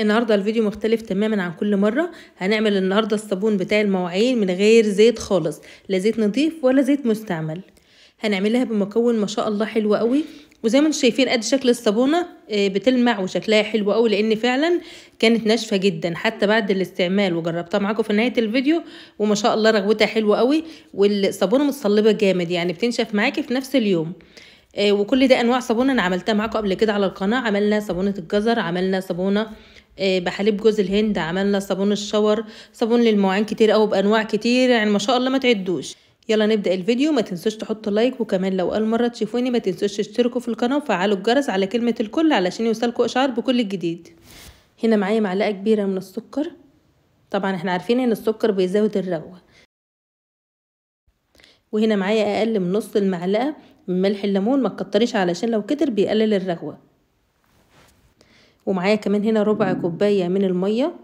النهاردة الفيديو مختلف تماما عن كل مرة هنعمل النهاردة الصابون بتاع المواعين من غير زيت خالص لا زيت نظيف ولا زيت مستعمل هنعملها بمكون ما شاء الله حلو قوي وزي ما انتم شايفين قد شكل الصابونه آه، بتلمع وشكلها حلو قوي لان فعلا كانت ناشفه جدا حتى بعد الاستعمال وجربتها معاكم في نهايه الفيديو وما شاء الله رغوتها حلوه قوي والصابونه متصلبه جامد يعني بتنشف معاكي في نفس اليوم آه، وكل ده انواع صابونه انا عملتها معاكم قبل كده على القناه عملنا صابونه الجزر عملنا صابونه آه، بحليب جوز الهند عملنا صابون الشاور صابون للمواعين كتير قوي بانواع كتير يعني ما شاء الله ما تعدوش يلا نبدا الفيديو ما تنسوش تحطوا لايك وكمان لو اول مره تشوفوني ما تنسوش تشتركوا في القناه وفعلوا الجرس على كلمه الكل علشان يوصلكوا اشعار بكل الجديد هنا معايا معلقه كبيره من السكر طبعا احنا عارفين ان السكر بيزود الرغوه وهنا معايا اقل من نص المعلقه من ملح الليمون ما تكتريش علشان لو كتر بيقلل الرغوه ومعايا كمان هنا ربع كوباية من المية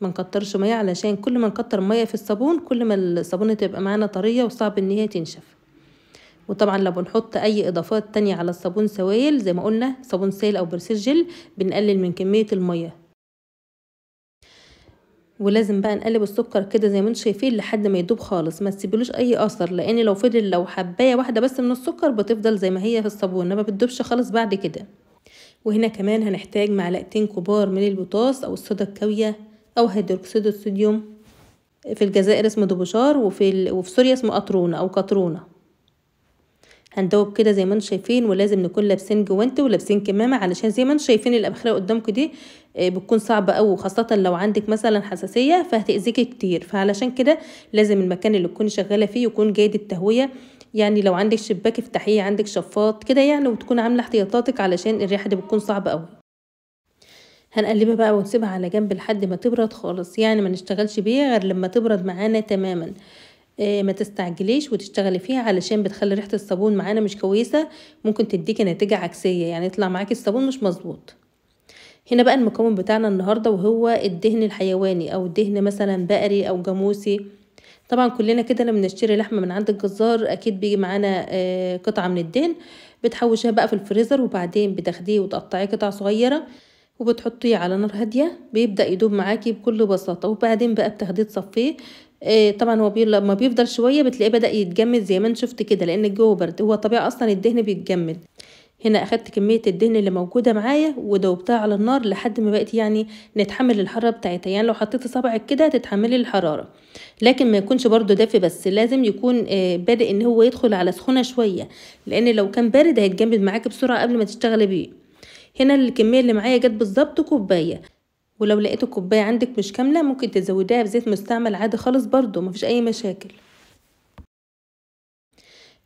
ما نكترش ميه علشان كل ما نكتر ميه في الصابون كل ما الصابونه تبقى معانا طريه وصعب ان هي تنشف وطبعا لو بنحط اي اضافات تانية على الصابون سوائل زي ما قلنا صابون سائل او برسيل جل بنقلل من كميه الميه ولازم بقى نقلب السكر كده زي ما انتم شايفين لحد ما يدوب خالص ما تسيبلوش اي اثر لان لو فضل لو حبايه واحده بس من السكر بتفضل زي ما هي في الصابون ما بتدوبش خالص بعد كده وهنا كمان هنحتاج معلقتين كبار من البطاس أو الصودا الكاوية أو هيدروكسيد الصوديوم في الجزائر اسمه دبشار وفي, ال... وفي سوريا اسمه قطرونة أو قطرونة هندوب كده زي ما انتم شايفين ولازم نكون لابسين جوانت ولابسين كمامه علشان زي ما انتم شايفين الابخره قدامكم دي آه، بتكون صعبه قوي خاصه لو عندك مثلا حساسيه فهتاذيكي كتير فعلشان كده لازم المكان اللي تكوني شغاله فيه يكون جيد التهويه يعني لو عندك شباك افتحيه عندك شفاط كده يعني وتكون عامله احتياطاتك علشان الريحه دي بتكون صعبه قوي هنقلبها بقى ونسيبها على جنب لحد ما تبرد خالص يعني ما نشتغلش بيها غير لما تبرد معانا تماما آه، ما تستعجليش وتشتغلي فيها علشان بتخلي ريحه الصابون معانا مش كويسه ممكن تديكي نتيجه عكسيه يعني يطلع معاكي الصابون مش مظبوط هنا بقى المكون بتاعنا النهارده وهو الدهن الحيواني او الدهن مثلا بقري او جاموسي طبعا كلنا كده لما بنشتري لحمه من عند الجزار اكيد بيجي معانا آه، قطعه من الدهن بتحوشيها بقى في الفريزر وبعدين بتاخديه وتقطعيه قطع صغيره وبتحطيه على نار هاديه بيبدا يدوب معاكي بكل بساطه وبعدين بقى بتاخديه تصفيه آه، طبعا هو بي... لما بيفضل شويه بتلاقيه بدا يتجمد زي ما انت شفت كده لان الجو برد هو طبيعي اصلا الدهن بيتجمد هنا اخدت كمية الدهن اللي موجودة معايا ودوبتها على النار لحد ما بقت يعني نتحمل الحرارة بتاعتها يعني لو حطيتي صبعك كده هتتحملي الحرارة لكن ما يكونش برضو دافي بس لازم يكون آه، بادئ ان هو يدخل على سخونة شوية لان لو كان بارد هيتجمد معاكي بسرعة قبل ما تشتغلي بيه هنا الكمية اللي معايا جت بالظبط كوباية ولو لقيت الكوباية عندك مش كاملة ممكن تزوديها بزيت مستعمل عادي خالص برضو مفيش أي مشاكل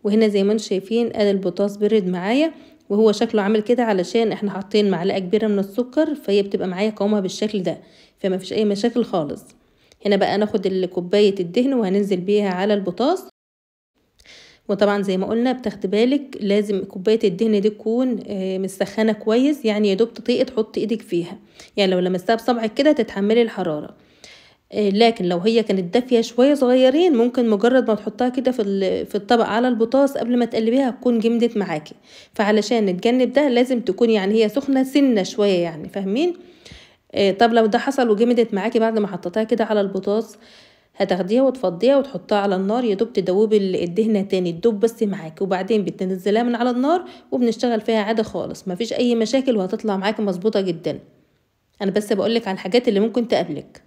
وهنا زي ما انتم شايفين ادي البطاطس برد معايا وهو شكله عامل كده علشان احنا حاطين معلقه كبيره من السكر فهي بتبقى معايا قوامها بالشكل ده فما فيش اي مشاكل خالص هنا بقى ناخد كوبايه الدهن وهننزل بيها على البطاس وطبعا زي ما قلنا بتاخد بالك لازم كوبايه الدهن دي تكون آه، مسخنه كويس يعني يا دوب تطيق تحط ايدك فيها يعني لو لمستها بصبعك كده تتحملي الحراره آه، لكن لو هي كانت دافيه شويه صغيرين ممكن مجرد ما تحطها كده في في الطبق على البطاطس قبل ما تقلبيها هتكون جمدت معاكي فعلشان نتجنب ده لازم تكون يعني هي سخنه سنه شويه يعني فاهمين آه، طب لو ده حصل وجمدت معاكي بعد ما حطيتها كده على البطاطس هتاخديها وتفضيها وتحطها على النار يا دوب تدوبي الدهنه تاني تدوب بس معاكي وبعدين بتنزلها من على النار وبنشتغل فيها عادي خالص مفيش اي مشاكل وهتطلع معاكي مظبوطه جدا انا بس بقولك على الحاجات اللي ممكن تقابلك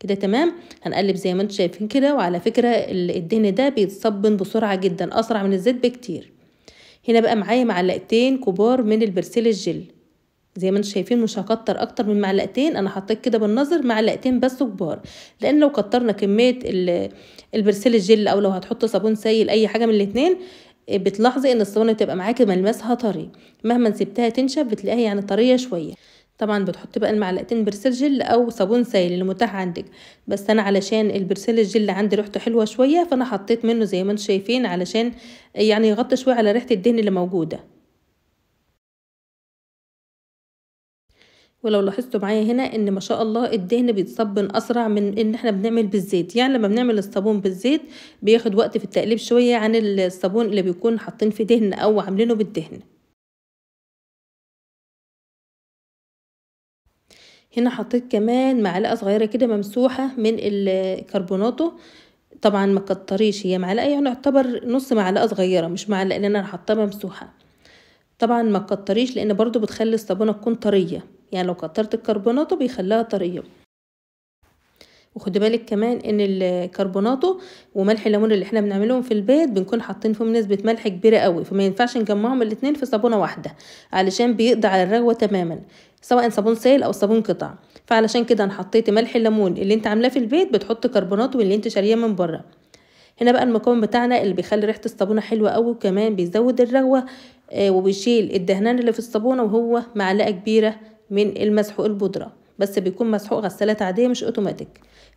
كده تمام هنقلب زي ما انتم شايفين كده وعلى فكرة الدهن ده بيتصبن بسرعة جدا أسرع من الزيت بكتير هنا بقى معايا معلقتين كبار من البرسيل الجل زي ما انتم شايفين مش هكتر اكتر من معلقتين انا حطيت كده بالنظر معلقتين بس كبار لان لو كترنا كميه البرسيل الجل او لو هتحط صابون سائل اي حاجه من الاتنين بتلاحظي ان الصابونه بتبقى معاكي ملمسها طري مهما سبتها تنشف بتلاقيها يعني طريه شويه طبعا بتحط بقى المعلقتين برسيل جل او صابون سائل المتاح عندك بس انا علشان البرسيل الجل عندي ريحته حلوه شويه فانا حطيت منه زي ما انتم شايفين علشان يعني يغطي شويه على ريحه الدهن اللي موجوده ولو لاحظتوا معايا هنا ان ما شاء الله الدهن بيتصبن اسرع من ان احنا بنعمل بالزيت يعني لما بنعمل الصابون بالزيت بياخد وقت في التقليب شويه عن الصابون اللي بيكون حاطين فيه دهن او عاملينه بالدهن هنا حطيت كمان معلقه صغيره كده ممسوحه من الكربوناتو طبعا ما كتريش هي معلقه يعني يعتبر نص معلقه صغيره مش معلقه لان انا حطاها ممسوحه طبعا ما كتريش لان برضو بتخلي الصابونه تكون طريه يعني لو كترت الكربوناتو بيخليها طريه وخد بالك كمان ان الكربوناتو وملح الليمون اللي احنا بنعملهم في البيت بنكون حاطين فيهم نسبه ملح كبيره قوي فما ينفعش نجمعهم الاثنين في صابونه واحده علشان بيقضي على الرغوه تماما سواء صابون سائل او صابون قطع فعلشان كده انا حطيت ملح الليمون اللي انت عاملاه في البيت بتحط كربوناتو واللي انت شاريه من بره هنا بقى المكون بتاعنا اللي بيخلي ريحه الصابونه حلوه قوي وكمان بيزود الرغوه آه، وبيشيل الدهنان اللي في الصابونه وهو معلقه كبيره من المسحوق البودره بس بيكون مسحوق غسالات عاديه مش اوتوماتيك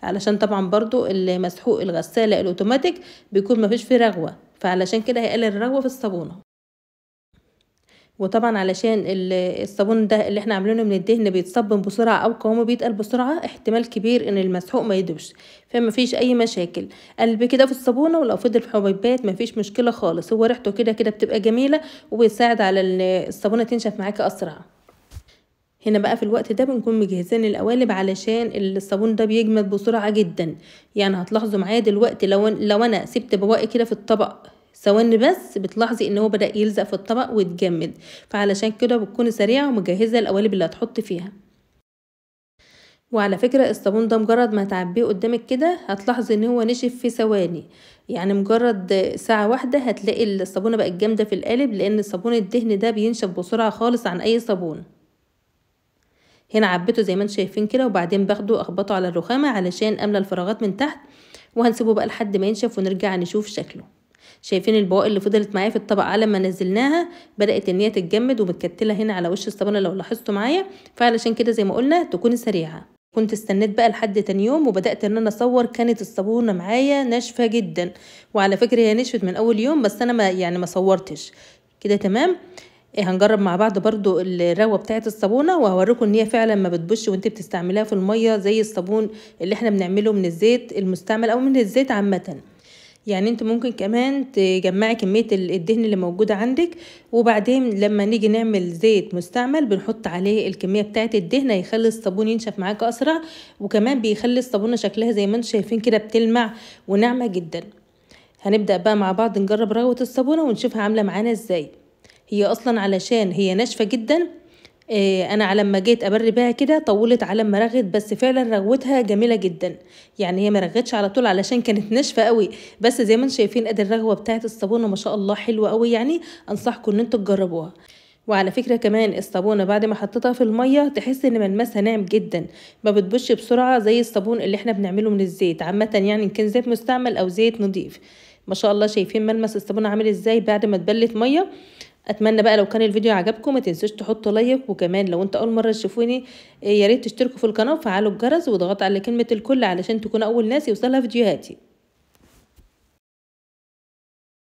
علشان طبعا برضو اللي مسحوق الغساله الاوتوماتيك بيكون مفيش فيه رغوه فعلشان كده هيقلل الرغوه في الصابونه وطبعا علشان الصابون ده اللي احنا عاملينه من الدهن بيتصبن بسرعه او قوامه بيتقل بسرعه احتمال كبير ان المسحوق ما يدوبش فما فيش اي مشاكل قلب كده في الصابونه ولو فضل في حبيبات ما فيش مشكله خالص هو ريحته كده كده بتبقى جميله وبيساعد على الصابونه تنشف معاكي اسرع هنا بقى في الوقت ده بنكون مجهزين القوالب علشان الصابون ده بيجمد بسرعة جدا يعني هتلاحظوا معايا دلوقتي لو, لو انا سبت بواقي كده في الطبق ثواني بس بتلاحظي ان هو بدأ يلزق في الطبق ويتجمد فعلشان كده بتكوني سريعة ومجهزة القوالب اللي هتحط فيها وعلى فكرة الصابون ده مجرد ما تعبيه قدامك كده هتلاحظي ان هو نشف في ثواني يعني مجرد ساعة واحدة هتلاقي الصابونة بقت جامدة في القالب لان صابون الدهن ده بينشف بسرعة خالص عن اي صابون هنا عبيته زي ما انتم شايفين كده وبعدين باخده اخبطه على الرخامه علشان املى الفراغات من تحت وهنسيبه بقى لحد ما ينشف ونرجع نشوف شكله شايفين البواقي اللي فضلت معايا في الطبق على ما نزلناها بدات ان هي تتجمد ومتكتله هنا على وش الصابونه لو لاحظتوا معايا فعلشان كده زي ما قلنا تكون سريعه كنت استنيت بقى لحد تاني يوم وبدات ان انا اصور كانت الصابونه معايا ناشفه جدا وعلى فكره هي نشفت من اول يوم بس انا ما يعني ما صورتش كده تمام إيه، هنجرب مع بعض برضو الروه بتاعه الصابونه وهوريكم ان هي فعلا ما بتبش وانت بتستعمليها في الميه زي الصابون اللي احنا بنعمله من الزيت المستعمل او من الزيت عامه يعني انت ممكن كمان تجمعي كميه الدهن اللي موجوده عندك وبعدين لما نيجي نعمل زيت مستعمل بنحط عليه الكميه بتاعه الدهن هيخلي الصابون ينشف معاك اسرع وكمان بيخلي الصابونه شكلها زي ما انتم شايفين كده بتلمع وناعمه جدا هنبدا بقى مع بعض نجرب رغوه الصابونه ونشوفها عامله معانا ازاي هي اصلا علشان هي ناشفه جدا آه، انا على ما جيت ابري بيها كده طولت على ما رغت بس فعلا رغوتها جميله جدا يعني هي ما رغتش على طول علشان كانت ناشفه قوي بس زي ما انتم شايفين ادي الرغوه بتاعه الصابونه ما شاء الله حلوه قوي يعني انصحكم ان انتم تجربوها وعلى فكره كمان الصابونه بعد ما حطيتها في الميه تحس ان ملمسها ناعم جدا ما بتبش بسرعه زي الصابون اللي احنا بنعمله من الزيت عامه يعني ان كان زيت مستعمل او زيت نضيف ما شاء الله شايفين ملمس الصابونه عامل ازاي بعد ما تبلت ميه اتمنى بقى لو كان الفيديو عجبكم ما تنسوش تحطوا لايك وكمان لو انت اول مره تشوفوني إيه، يا ريت تشتركوا في القناه وفعلوا الجرس واضغطوا على كلمه الكل علشان تكونوا اول ناس يوصلها فيديوهاتي